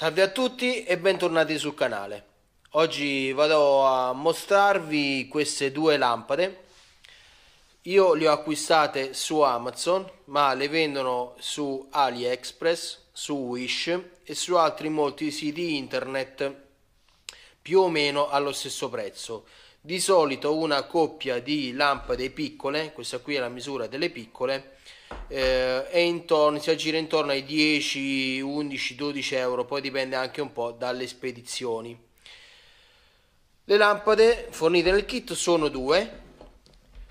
Salve a tutti e bentornati sul canale. Oggi vado a mostrarvi queste due lampade. Io le ho acquistate su Amazon, ma le vendono su AliExpress, su Wish e su altri molti siti internet più o meno allo stesso prezzo. Di solito una coppia di lampade piccole, questa qui è la misura delle piccole, eh, è intorno, si aggira intorno ai 10, 11, 12 euro, poi dipende anche un po' dalle spedizioni. Le lampade fornite nel kit sono due,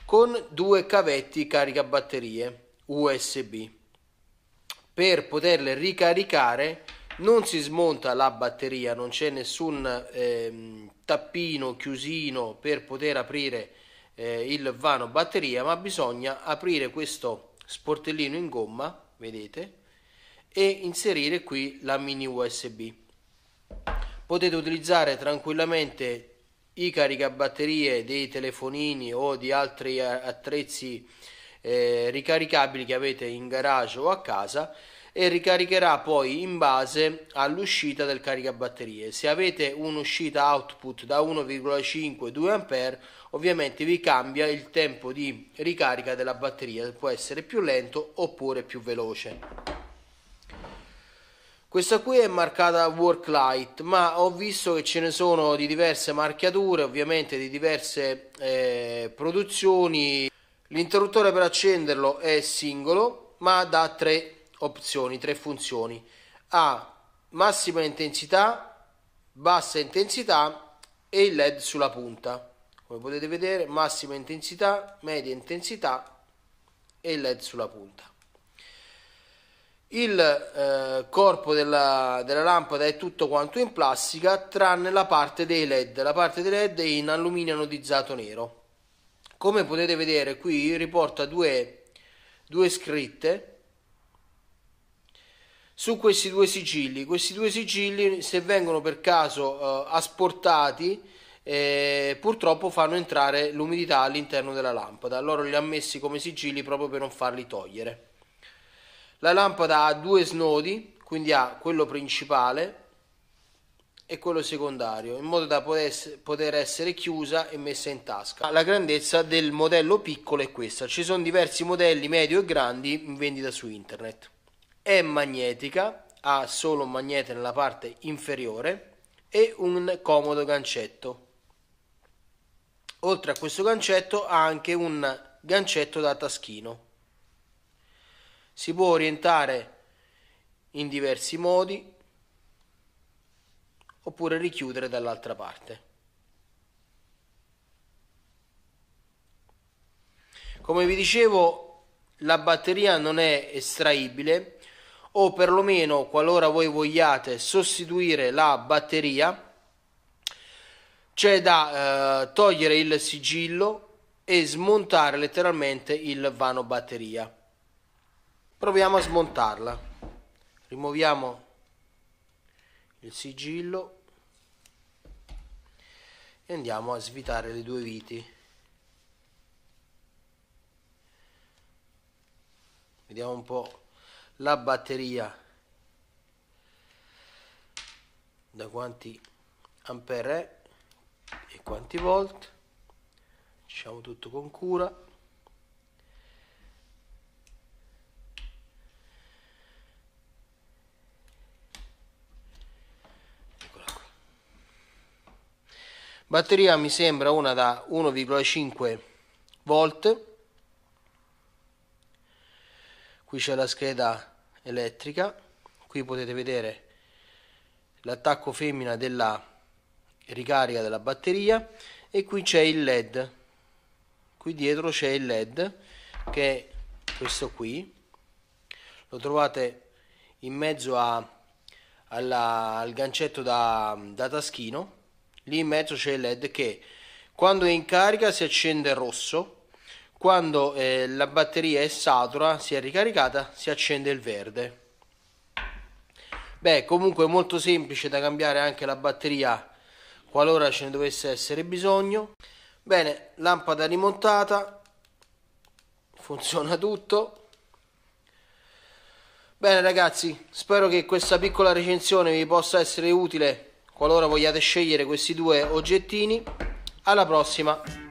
con due cavetti caricabatterie USB. Per poterle ricaricare non si smonta la batteria, non c'è nessun eh, tappino chiusino per poter aprire eh, il vano batteria, ma bisogna aprire questo sportellino in gomma, vedete, e inserire qui la mini USB. Potete utilizzare tranquillamente i caricabatterie dei telefonini o di altri attrezzi eh, ricaricabili che avete in garage o a casa e ricaricherà poi in base all'uscita del caricabatterie. Se avete un'uscita output da 1,5-2A ovviamente vi cambia il tempo di ricarica della batteria, può essere più lento oppure più veloce. Questa qui è marcata Work Light, ma ho visto che ce ne sono di diverse marchiature, ovviamente di diverse eh, produzioni. L'interruttore per accenderlo è singolo, ma da tre opzioni, tre funzioni. A massima intensità, bassa intensità e il LED sulla punta. Come potete vedere, massima intensità, media intensità e il LED sulla punta. Il eh, corpo della, della, lampada è tutto quanto in plastica, tranne la parte dei LED. La parte dei LED è in alluminio anodizzato nero. Come potete vedere qui riporta due, due scritte su questi due sigilli. Questi due sigilli, se vengono per caso eh, asportati, eh, purtroppo fanno entrare l'umidità all'interno della lampada. Loro li hanno messi come sigilli proprio per non farli togliere. La lampada ha due snodi, quindi ha quello principale e quello secondario, in modo da poter essere chiusa e messa in tasca. La grandezza del modello piccolo è questa. Ci sono diversi modelli medio e grandi in vendita su internet è magnetica, ha solo un magnete nella parte inferiore e un comodo gancetto. Oltre a questo gancetto ha anche un gancetto da taschino. Si può orientare in diversi modi oppure richiudere dall'altra parte. Come vi dicevo, la batteria non è estraibile o perlomeno qualora voi vogliate sostituire la batteria c'è da eh, togliere il sigillo e smontare letteralmente il vano batteria proviamo a smontarla rimuoviamo il sigillo e andiamo a svitare le due viti vediamo un po' la batteria da quanti ampere e quanti volt diciamo tutto con cura batteria mi sembra una da 1,5 volt qui c'è la scheda elettrica qui potete vedere l'attacco femmina della ricarica della batteria e qui c'è il led qui dietro c'è il led che è questo qui lo trovate in mezzo a, alla, al gancetto da, da taschino lì in mezzo c'è il led che quando è in carica si accende rosso quando eh, la batteria è satura, si è ricaricata, si accende il verde. Beh, comunque è molto semplice da cambiare anche la batteria qualora ce ne dovesse essere bisogno. Bene, lampada rimontata, funziona tutto. Bene ragazzi, spero che questa piccola recensione vi possa essere utile qualora vogliate scegliere questi due oggettini. Alla prossima!